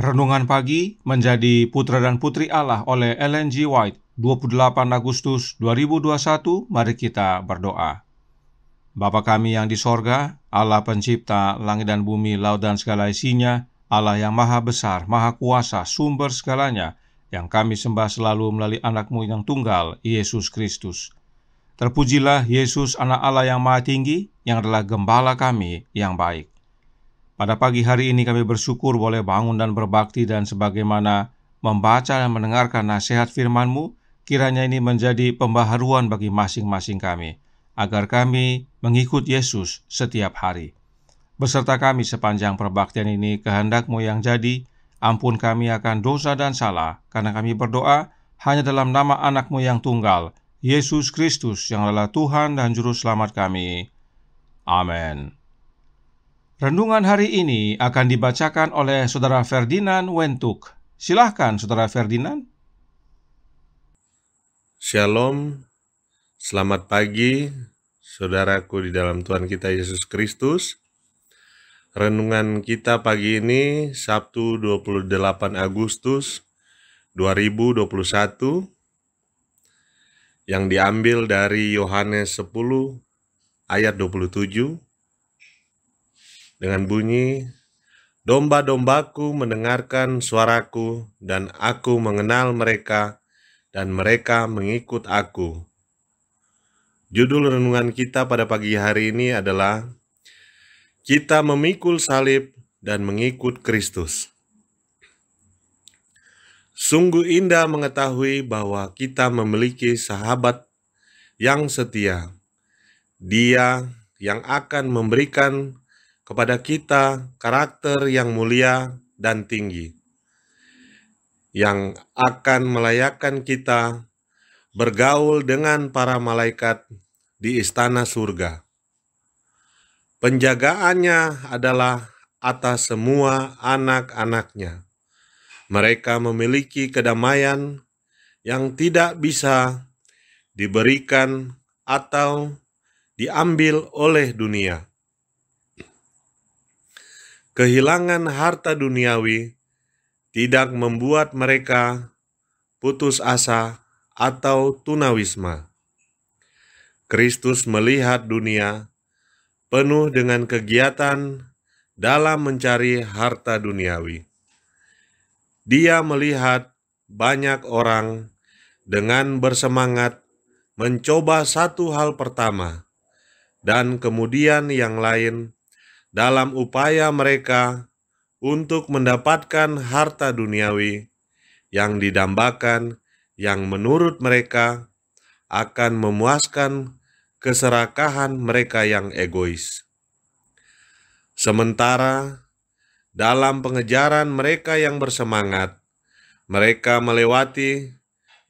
Renungan pagi menjadi putra dan putri Allah oleh Ellen G. White, 28 Agustus 2021. Mari kita berdoa. Bapa kami yang di sorga, Allah pencipta langit dan bumi, laut dan segala isinya, Allah yang maha besar, maha kuasa, sumber segalanya, yang kami sembah selalu melalui anakmu yang tunggal, Yesus Kristus. Terpujilah Yesus anak Allah yang maha tinggi, yang adalah gembala kami yang baik. Pada pagi hari ini kami bersyukur boleh bangun dan berbakti dan sebagaimana membaca dan mendengarkan nasihat firman-Mu, kiranya ini menjadi pembaharuan bagi masing-masing kami, agar kami mengikut Yesus setiap hari. Beserta kami sepanjang perbaktian ini, kehendak-Mu yang jadi, ampun kami akan dosa dan salah, karena kami berdoa hanya dalam nama anakmu yang tunggal, Yesus Kristus yang adalah Tuhan dan Juru Selamat kami. Amin. Renungan hari ini akan dibacakan oleh Saudara Ferdinand Wentuk. Silahkan, Saudara Ferdinand. Shalom, selamat pagi, saudaraku di dalam Tuhan kita Yesus Kristus. Renungan kita pagi ini, Sabtu 28 Agustus 2021, yang diambil dari Yohanes 10 ayat 27 dengan bunyi Domba-dombaku mendengarkan suaraku, dan aku mengenal mereka, dan mereka mengikut aku. Judul renungan kita pada pagi hari ini adalah Kita memikul salib dan mengikut Kristus. Sungguh indah mengetahui bahwa kita memiliki sahabat yang setia. Dia yang akan memberikan kepada kita karakter yang mulia dan tinggi, yang akan melayakkan kita bergaul dengan para malaikat di istana surga. Penjagaannya adalah atas semua anak-anaknya. Mereka memiliki kedamaian yang tidak bisa diberikan atau diambil oleh dunia kehilangan harta duniawi tidak membuat mereka putus asa atau tunawisma. Kristus melihat dunia penuh dengan kegiatan dalam mencari harta duniawi. Dia melihat banyak orang dengan bersemangat mencoba satu hal pertama, dan kemudian yang lain dalam upaya mereka untuk mendapatkan harta duniawi yang didambakan, yang menurut mereka akan memuaskan keserakahan mereka yang egois. Sementara dalam pengejaran mereka yang bersemangat, mereka melewati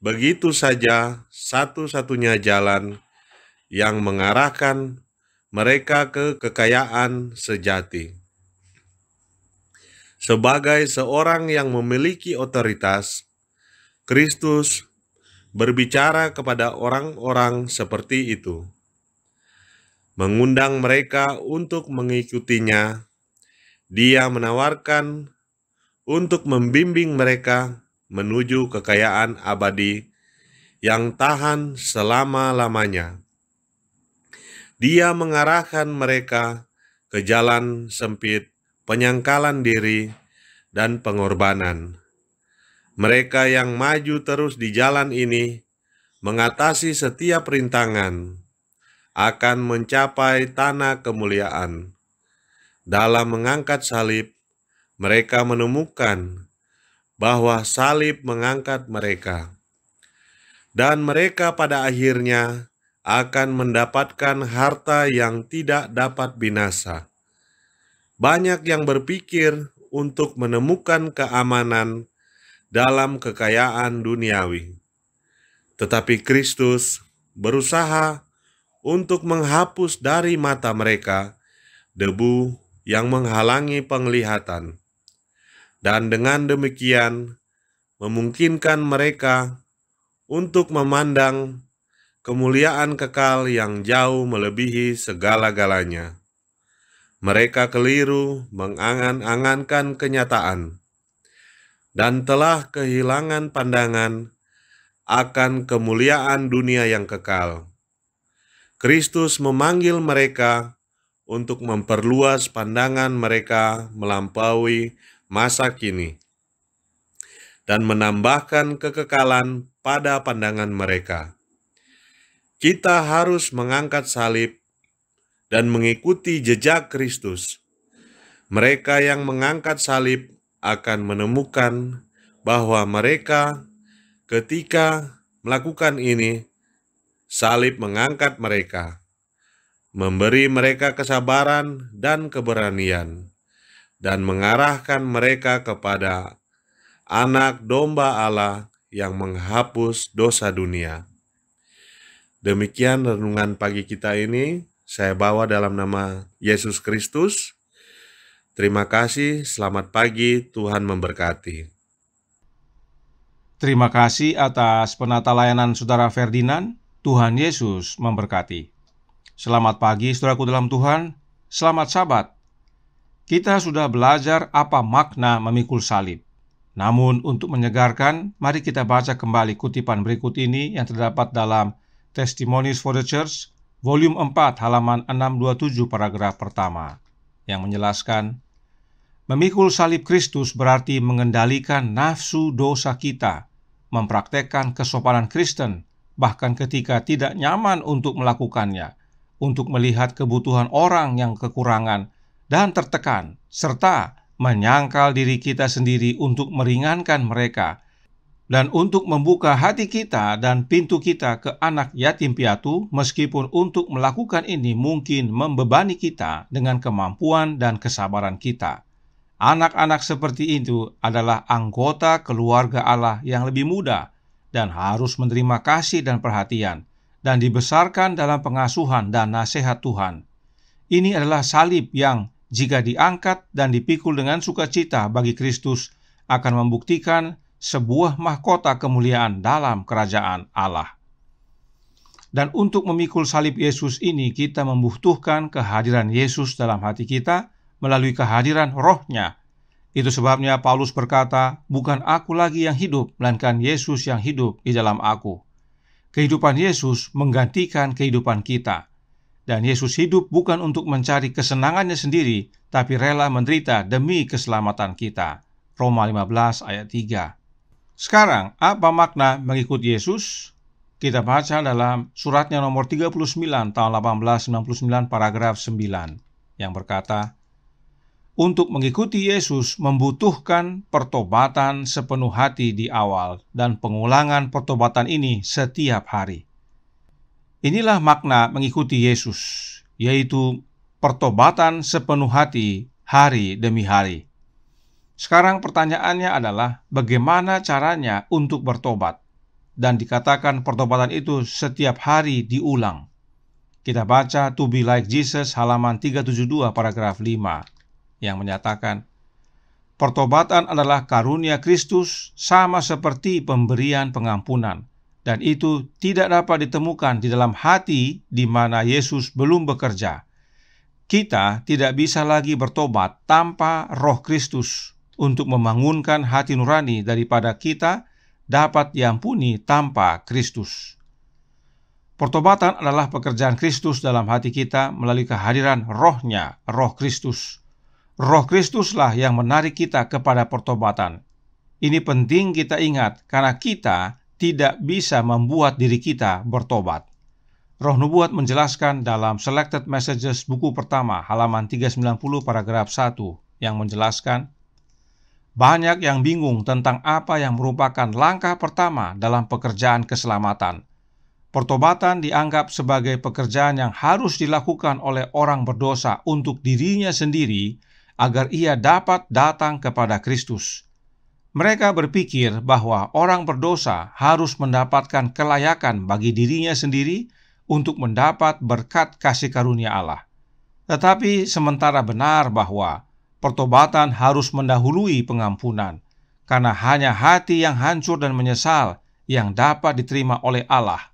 begitu saja satu-satunya jalan yang mengarahkan mereka ke kekayaan sejati. Sebagai seorang yang memiliki otoritas, Kristus berbicara kepada orang-orang seperti itu, mengundang mereka untuk mengikutinya. Dia menawarkan untuk membimbing mereka menuju kekayaan abadi yang tahan selama-lamanya. Dia mengarahkan mereka ke jalan sempit, penyangkalan diri, dan pengorbanan. Mereka yang maju terus di jalan ini mengatasi setiap rintangan, akan mencapai tanah kemuliaan. Dalam mengangkat salib, mereka menemukan bahwa salib mengangkat mereka, dan mereka pada akhirnya akan mendapatkan harta yang tidak dapat binasa. Banyak yang berpikir untuk menemukan keamanan dalam kekayaan duniawi, tetapi Kristus berusaha untuk menghapus dari mata mereka debu yang menghalangi penglihatan, dan dengan demikian memungkinkan mereka untuk memandang kemuliaan kekal yang jauh melebihi segala-galanya. Mereka keliru mengangan-angankan kenyataan dan telah kehilangan pandangan akan kemuliaan dunia yang kekal. Kristus memanggil mereka untuk memperluas pandangan mereka melampaui masa kini dan menambahkan kekekalan pada pandangan mereka kita harus mengangkat salib dan mengikuti jejak Kristus. Mereka yang mengangkat salib akan menemukan bahwa mereka, ketika melakukan ini, salib mengangkat mereka, memberi mereka kesabaran dan keberanian, dan mengarahkan mereka kepada Anak Domba Allah yang menghapus dosa dunia. Demikian renungan pagi kita ini. Saya bawa dalam nama Yesus Kristus. Terima kasih, selamat pagi, Tuhan memberkati. Terima kasih atas penata layanan Saudara Ferdinand. Tuhan Yesus memberkati. Selamat pagi, saudaraku dalam Tuhan. Selamat Sabat. Kita sudah belajar apa makna memikul salib. Namun, untuk menyegarkan, mari kita baca kembali kutipan berikut ini yang terdapat dalam Testimonies for the Church, volume 4, halaman 627 paragraf pertama, yang menjelaskan, Memikul salib Kristus berarti mengendalikan nafsu dosa kita, mempraktekkan kesopanan Kristen, bahkan ketika tidak nyaman untuk melakukannya, untuk melihat kebutuhan orang yang kekurangan dan tertekan, serta menyangkal diri kita sendiri untuk meringankan mereka, dan untuk membuka hati kita dan pintu kita ke anak yatim piatu, meskipun untuk melakukan ini mungkin membebani kita dengan kemampuan dan kesabaran kita. Anak-anak seperti itu adalah anggota keluarga Allah yang lebih muda dan harus menerima kasih dan perhatian, dan dibesarkan dalam pengasuhan dan nasihat Tuhan. Ini adalah salib yang, jika diangkat dan dipikul dengan sukacita bagi Kristus, akan membuktikan sebuah mahkota kemuliaan dalam kerajaan Allah. Dan untuk memikul salib Yesus ini kita membutuhkan kehadiran Yesus dalam hati kita melalui kehadiran rohnya. Itu sebabnya Paulus berkata, bukan aku lagi yang hidup, melainkan Yesus yang hidup di dalam aku. Kehidupan Yesus menggantikan kehidupan kita. Dan Yesus hidup bukan untuk mencari kesenangannya sendiri, tapi rela menderita demi keselamatan kita. Roma 15 ayat 3 sekarang, apa makna mengikut Yesus? Kita baca dalam suratnya nomor 39 tahun 1899 paragraf 9 yang berkata, untuk mengikuti Yesus membutuhkan pertobatan sepenuh hati di awal dan pengulangan pertobatan ini setiap hari. Inilah makna mengikuti Yesus, yaitu pertobatan sepenuh hati hari demi hari. Sekarang pertanyaannya adalah bagaimana caranya untuk bertobat? Dan dikatakan pertobatan itu setiap hari diulang. Kita baca To Be Like Jesus halaman 372 paragraf 5 yang menyatakan Pertobatan adalah karunia Kristus sama seperti pemberian pengampunan dan itu tidak dapat ditemukan di dalam hati di mana Yesus belum bekerja. Kita tidak bisa lagi bertobat tanpa Roh Kristus untuk membangunkan hati nurani daripada kita dapat diampuni tanpa Kristus. Pertobatan adalah pekerjaan Kristus dalam hati kita melalui kehadiran rohnya, roh Kristus. Roh Kristuslah yang menarik kita kepada pertobatan. Ini penting kita ingat karena kita tidak bisa membuat diri kita bertobat. Roh Nubuat menjelaskan dalam Selected Messages buku pertama halaman 390 paragraf 1 yang menjelaskan banyak yang bingung tentang apa yang merupakan langkah pertama dalam pekerjaan keselamatan. Pertobatan dianggap sebagai pekerjaan yang harus dilakukan oleh orang berdosa untuk dirinya sendiri agar ia dapat datang kepada Kristus. Mereka berpikir bahwa orang berdosa harus mendapatkan kelayakan bagi dirinya sendiri untuk mendapat berkat kasih karunia Allah. Tetapi sementara benar bahwa pertobatan harus mendahului pengampunan, karena hanya hati yang hancur dan menyesal yang dapat diterima oleh Allah.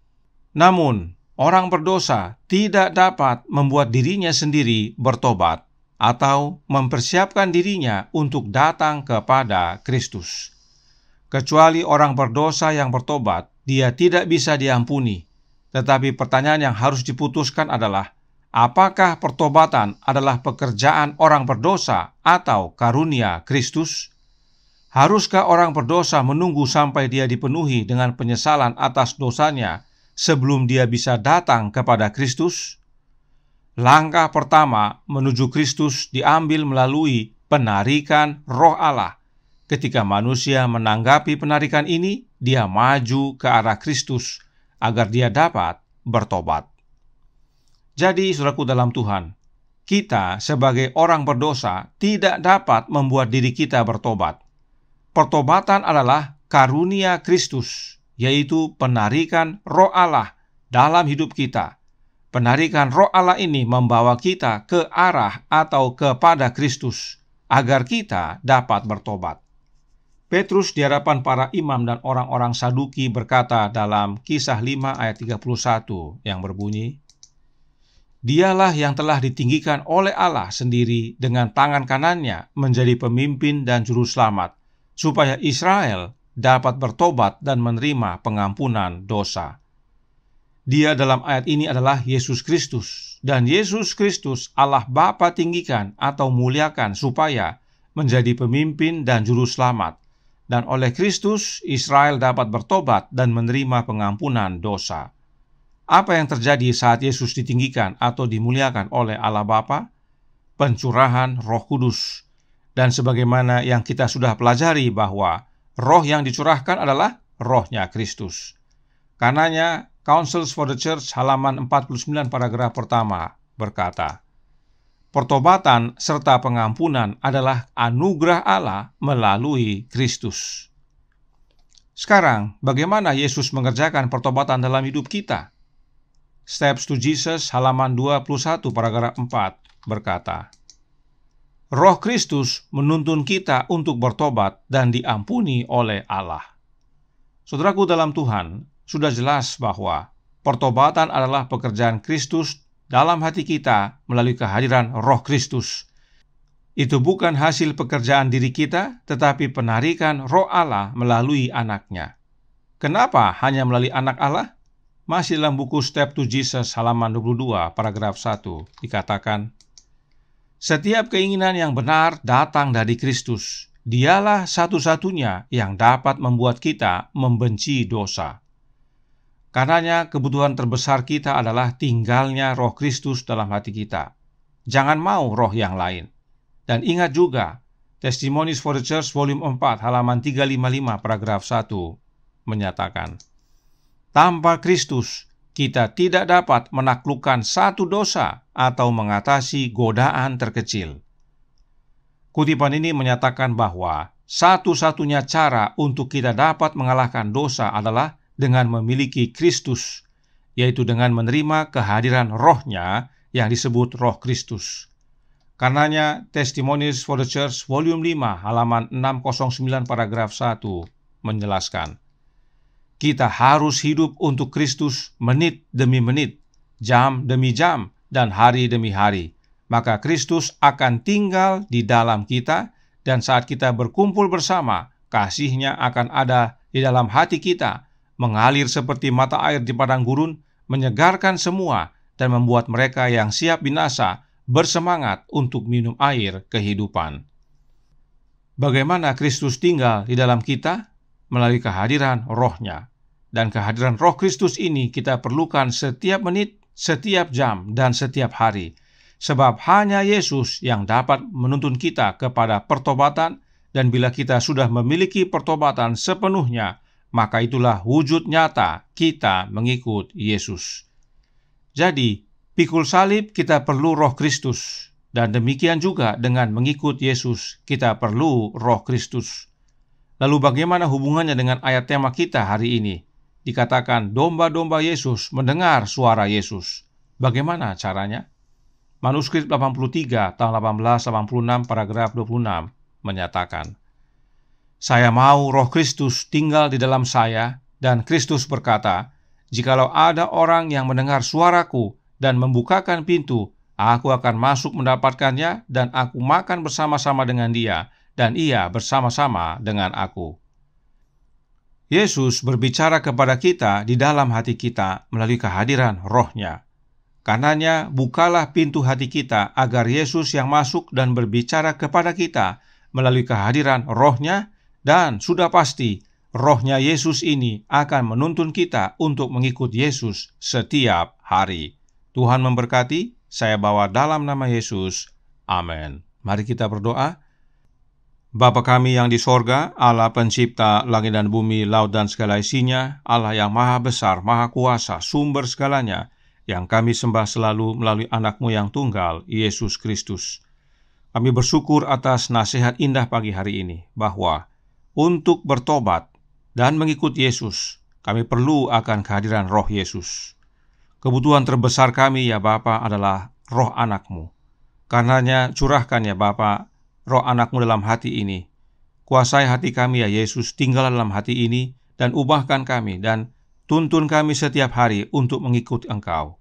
Namun, orang berdosa tidak dapat membuat dirinya sendiri bertobat atau mempersiapkan dirinya untuk datang kepada Kristus. Kecuali orang berdosa yang bertobat, dia tidak bisa diampuni. Tetapi pertanyaan yang harus diputuskan adalah, apakah pertobatan adalah pekerjaan orang berdosa atau karunia Kristus? Haruskah orang berdosa menunggu sampai dia dipenuhi dengan penyesalan atas dosanya sebelum dia bisa datang kepada Kristus? Langkah pertama menuju Kristus diambil melalui penarikan Roh Allah. Ketika manusia menanggapi penarikan ini, dia maju ke arah Kristus agar dia dapat bertobat. Jadi, saudaraku dalam Tuhan, kita sebagai orang berdosa tidak dapat membuat diri kita bertobat. Pertobatan adalah karunia Kristus, yaitu penarikan Roh Allah dalam hidup kita. Penarikan Roh Allah ini membawa kita ke arah atau kepada Kristus agar kita dapat bertobat. Petrus di hadapan para imam dan orang-orang Saduki berkata dalam kisah 5 ayat 31 yang berbunyi, Dialah yang telah ditinggikan oleh Allah sendiri dengan tangan kanannya menjadi pemimpin dan juru selamat, supaya Israel dapat bertobat dan menerima pengampunan dosa. Dia dalam ayat ini adalah Yesus Kristus, dan Yesus Kristus Allah Bapa tinggikan atau muliakan supaya menjadi pemimpin dan juru selamat, dan oleh Kristus Israel dapat bertobat dan menerima pengampunan dosa. Apa yang terjadi saat Yesus ditinggikan atau dimuliakan oleh Allah Bapa? Pencurahan Roh Kudus. Dan sebagaimana yang kita sudah pelajari bahwa roh yang dicurahkan adalah rohnya Kristus. Karenanya, Councils for the Church halaman 49 paragraf pertama berkata, Pertobatan serta pengampunan adalah anugerah Allah melalui Kristus. Sekarang, bagaimana Yesus mengerjakan pertobatan dalam hidup kita? Steps to Jesus halaman 21 paragraf 4 berkata, Roh Kristus menuntun kita untuk bertobat dan diampuni oleh Allah. Saudaraku dalam Tuhan, sudah jelas bahwa pertobatan adalah pekerjaan Kristus dalam hati kita melalui kehadiran Roh Kristus. Itu bukan hasil pekerjaan diri kita, tetapi penarikan Roh Allah melalui anaknya. Kenapa hanya melalui anak Allah? Masih dalam buku Step to Jesus halaman 22 paragraf 1 dikatakan, Setiap keinginan yang benar datang dari Kristus. Dialah satu-satunya yang dapat membuat kita membenci dosa. Karenanya kebutuhan terbesar kita adalah tinggalnya roh Kristus dalam hati kita. Jangan mau roh yang lain. Dan ingat juga, Testimonies for the Church volume 4 halaman 355 paragraf 1 menyatakan, tanpa Kristus, kita tidak dapat menaklukkan satu dosa atau mengatasi godaan terkecil. Kutipan ini menyatakan bahwa satu-satunya cara untuk kita dapat mengalahkan dosa adalah dengan memiliki Kristus, yaitu dengan menerima kehadiran rohnya yang disebut roh Kristus. Karenanya, Testimonies for the Church, volume 5, halaman 609, paragraf 1, menjelaskan, kita harus hidup untuk Kristus menit demi menit, jam demi jam, dan hari demi hari. Maka Kristus akan tinggal di dalam kita, dan saat kita berkumpul bersama, kasihnya akan ada di dalam hati kita, mengalir seperti mata air di padang gurun, menyegarkan semua, dan membuat mereka yang siap binasa bersemangat untuk minum air kehidupan. Bagaimana Kristus tinggal di dalam kita? melalui kehadiran rohnya. Dan kehadiran roh Kristus ini kita perlukan setiap menit, setiap jam, dan setiap hari. Sebab hanya Yesus yang dapat menuntun kita kepada pertobatan dan bila kita sudah memiliki pertobatan sepenuhnya, maka itulah wujud nyata kita mengikut Yesus. Jadi, pikul salib kita perlu roh Kristus. Dan demikian juga dengan mengikut Yesus, kita perlu roh Kristus. Lalu bagaimana hubungannya dengan ayat tema kita hari ini? Dikatakan domba-domba Yesus mendengar suara Yesus. Bagaimana caranya? Manuskrip 83 tahun 1886 paragraf 26 menyatakan, Saya mau roh Kristus tinggal di dalam saya, dan Kristus berkata, Jikalau ada orang yang mendengar suaraku dan membukakan pintu, aku akan masuk mendapatkannya dan aku makan bersama-sama dengan dia, dan ia bersama-sama dengan aku. Yesus berbicara kepada kita di dalam hati kita melalui kehadiran rohnya. Karenanya, bukalah pintu hati kita agar Yesus yang masuk dan berbicara kepada kita melalui kehadiran rohnya dan sudah pasti rohnya Yesus ini akan menuntun kita untuk mengikut Yesus setiap hari. Tuhan memberkati, saya bawa dalam nama Yesus. Amin. Mari kita berdoa. Bapa kami yang di sorga, Allah pencipta langit dan bumi, laut dan segala isinya, Allah yang maha besar, maha kuasa, sumber segalanya, yang kami sembah selalu melalui anakmu yang tunggal, Yesus Kristus. Kami bersyukur atas nasihat indah pagi hari ini, bahwa untuk bertobat dan mengikut Yesus, kami perlu akan kehadiran roh Yesus. Kebutuhan terbesar kami ya Bapa adalah roh anakmu. Karenanya curahkan ya Bapak roh anakmu dalam hati ini. Kuasai hati kami ya Yesus, tinggal dalam hati ini, dan ubahkan kami, dan tuntun kami setiap hari untuk mengikut Engkau.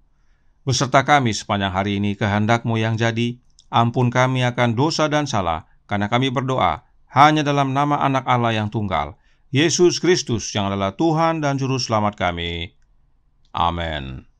Beserta kami sepanjang hari ini kehendakmu yang jadi, ampun kami akan dosa dan salah, karena kami berdoa hanya dalam nama anak Allah yang tunggal, Yesus Kristus yang adalah Tuhan dan Juru Selamat kami. Amin.